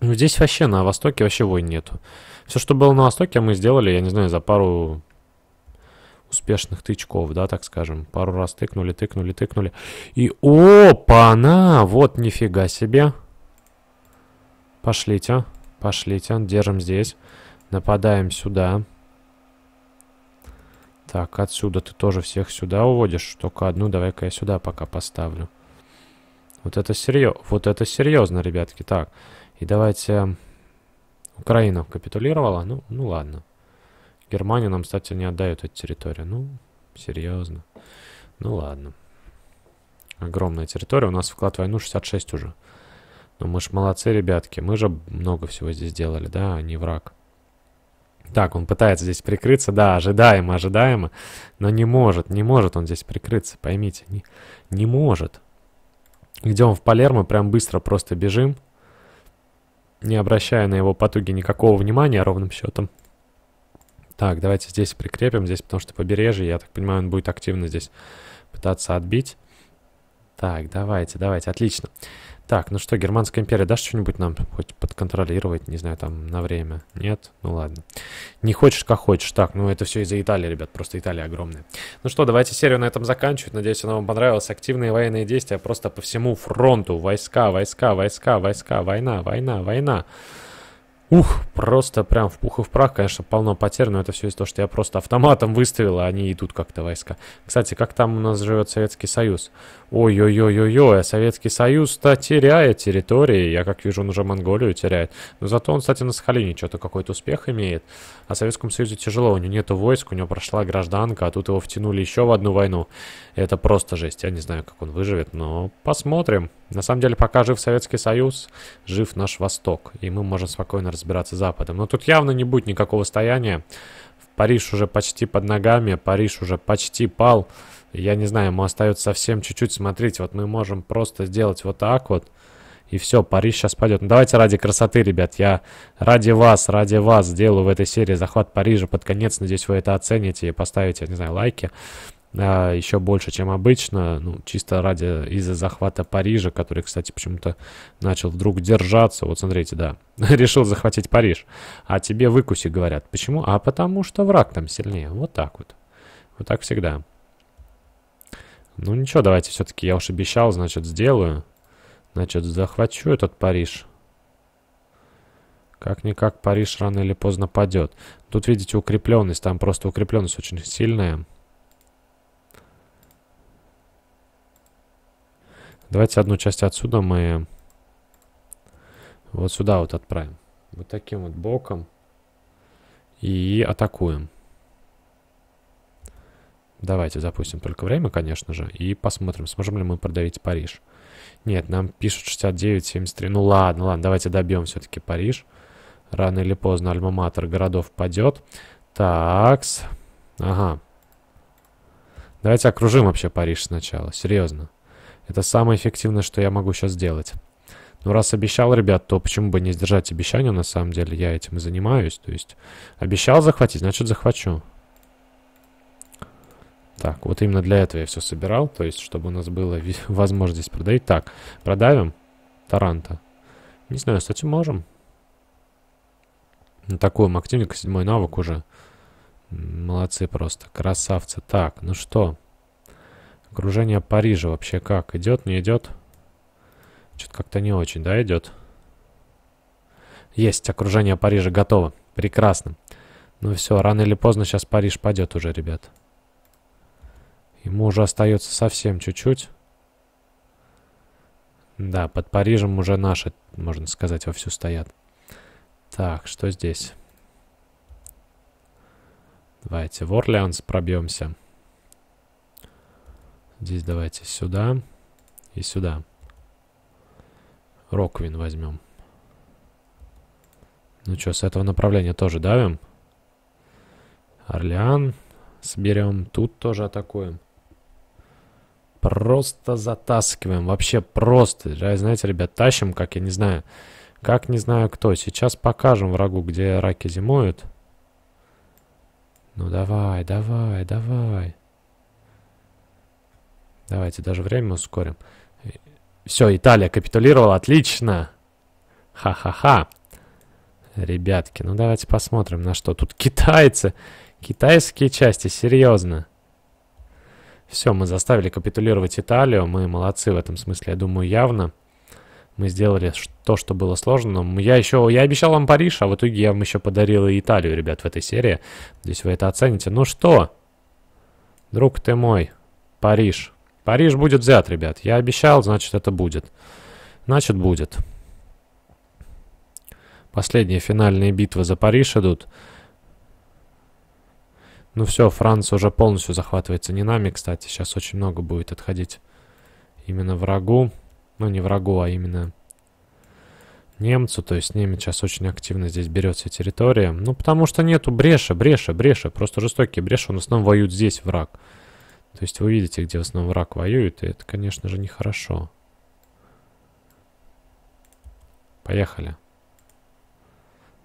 Ну, здесь вообще на Востоке вообще войн нету. Все, что было на Востоке, мы сделали, я не знаю, за пару успешных тычков, да, так скажем. Пару раз тыкнули, тыкнули, тыкнули. И опа-на! Вот нифига себе. Пошлите, пошлите. Держим здесь. Нападаем сюда. Так, отсюда ты тоже всех сюда уводишь. Только одну давай-ка я сюда пока поставлю. Вот это серьезно, вот это серьезно, ребятки. Так, и давайте... Украина капитулировала, ну, ну ладно. Германия нам, кстати, не отдает эту территорию. Ну, серьезно. Ну ладно. Огромная территория. У нас вклад в войну 66 уже. Но ну, мы ж молодцы, ребятки. Мы же много всего здесь делали, да, а не враг. Так, он пытается здесь прикрыться, да, ожидаемо, ожидаемо, но не может, не может он здесь прикрыться, поймите, не, не может. Идем в Палермо, прям быстро просто бежим, не обращая на его потуги никакого внимания а ровным счетом. Так, давайте здесь прикрепим, здесь, потому что побережье, я так понимаю, он будет активно здесь пытаться отбить. Так, давайте, давайте, отлично. Отлично. Так, ну что, Германская империя, дашь что-нибудь нам хоть подконтролировать, не знаю, там, на время? Нет? Ну ладно. Не хочешь, как хочешь. Так, ну это все из-за Италии, ребят, просто Италия огромная. Ну что, давайте серию на этом заканчивать. Надеюсь, она вам понравилась. Активные военные действия просто по всему фронту. Войска, войска, войска, войска, война, война, война. Ух, просто прям в пух и в прах, конечно, полно потерь, но это все из-за того, что я просто автоматом выставил, а они идут как-то войска. Кстати, как там у нас живет Советский Союз? Ой-ой-ой-ой-ой, а Советский Союз-то теряет территории, я как вижу, он уже Монголию теряет. Но зато он, кстати, на Сахалине что-то какой-то успех имеет. А Советскому Союзу тяжело, у него нету войск, у него прошла гражданка, а тут его втянули еще в одну войну. Это просто жесть, я не знаю, как он выживет, но посмотрим. На самом деле, пока жив Советский Союз, жив наш Восток, и мы можем спокойно разбираться разбираться с Западом. Но тут явно не будет никакого стояния. Париж уже почти под ногами, Париж уже почти пал. Я не знаю, ему остается совсем чуть-чуть. Смотрите, вот мы можем просто сделать вот так вот. И все, Париж сейчас пойдет. Ну, давайте ради красоты, ребят. Я ради вас, ради вас сделаю в этой серии захват Парижа. Под конец, надеюсь, вы это оцените и поставите, не знаю, лайки э, а, еще больше, чем обычно, ну, чисто ради из-за захвата Парижа, который, кстати, почему-то начал вдруг держаться. Вот смотрите, да, решил захватить Париж. А тебе выкуси, говорят. Почему? А потому что враг там сильнее. Вот так вот. Вот так всегда. Ну ничего, давайте все-таки, я уж обещал, значит, сделаю. Значит, захвачу этот Париж. Как-никак Париж рано или поздно падет. Тут, видите, укрепленность, там просто укрепленность очень сильная. Давайте одну часть отсюда мы вот сюда вот отправим. Вот таким вот боком. И атакуем. Давайте запустим только время, конечно же, и посмотрим, сможем ли мы продавить Париж. Нет, нам пишут 69, 73. Ну ладно, ладно, давайте добьем все-таки Париж. Рано или поздно альма-матер городов падет. Такс. Ага. Давайте окружим вообще Париж сначала, серьезно. Это самое эффективное, что я могу сейчас сделать. Но ну, раз обещал, ребят, то почему бы не сдержать обещание? На самом деле я этим и занимаюсь. То есть обещал захватить, значит захвачу. Так, вот именно для этого я все собирал. То есть, чтобы у нас было возможность продать. Так, продавим Таранта. Не знаю, кстати, можем. На ну, такую активника седьмой навык уже. Молодцы просто, красавцы. Так, ну что? Окружение Парижа вообще как? Идет, не идет? Что-то как-то не очень, да, идет? Есть, окружение Парижа готово. Прекрасно. Ну все, рано или поздно сейчас Париж падет уже, ребят. Ему уже остается совсем чуть-чуть. Да, под Парижем уже наши, можно сказать, вовсю стоят. Так, что здесь? Давайте в Орлеанс пробьемся. Здесь давайте сюда и сюда. Роквин возьмем. Ну что, с этого направления тоже давим. Орлеан сберем. Тут тоже атакуем. Просто затаскиваем. Вообще просто. Знаете, ребят, тащим, как я не знаю. Как не знаю кто. Сейчас покажем врагу, где раки зимуют. Ну давай, давай, давай. Давайте даже время ускорим. Все, Италия капитулировала, отлично! Ха-ха-ха! Ребятки, ну давайте посмотрим, на что. Тут китайцы, китайские части, серьезно. Все, мы заставили капитулировать Италию, мы молодцы в этом смысле, я думаю, явно. Мы сделали то, что было сложно, но я еще, я обещал вам Париж, а в итоге я вам еще подарил и Италию, ребят, в этой серии. Здесь вы это оцените. Ну что, друг ты мой, Париж, Париж будет взят, ребят. Я обещал, значит, это будет. Значит, будет. Последние финальные битвы за Париж идут. Ну все, Франция уже полностью захватывается не нами, кстати. Сейчас очень много будет отходить именно врагу. Ну, не врагу, а именно немцу. То есть немец сейчас очень активно здесь берется территория. Ну, потому что нету бреша, бреша, бреша. Просто жестокие бреши. Он в основном воюет здесь, враг. Враг. То есть вы видите, где в основном враг воюет, и это, конечно же, нехорошо. Поехали.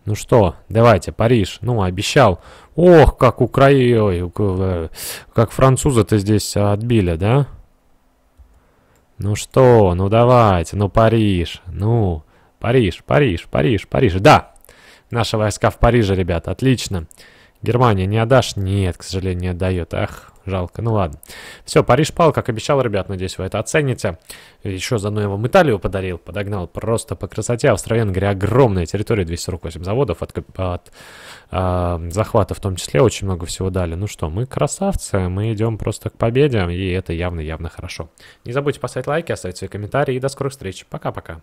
Ну что, давайте, Париж. Ну, обещал. Ох, как Украину, э, как француза-то здесь отбили, да? Ну что, ну давайте, ну Париж, ну, Париж, Париж, Париж, Париж. Да, наши войска в Париже, ребята, отлично. Германия не отдашь? Нет, к сожалению, не отдает. Ах, Жалко, ну ладно. Все, Париж пал, как обещал, ребят, надеюсь, вы это оцените. Еще за я вам Италию подарил, подогнал просто по красоте. Австро-Венгрия огромная территория, 248 заводов от, от э, захвата в том числе, очень много всего дали. Ну что, мы красавцы, мы идем просто к победе, и это явно-явно хорошо. Не забудьте поставить лайки, оставить свои комментарии, и до скорых встреч. Пока-пока.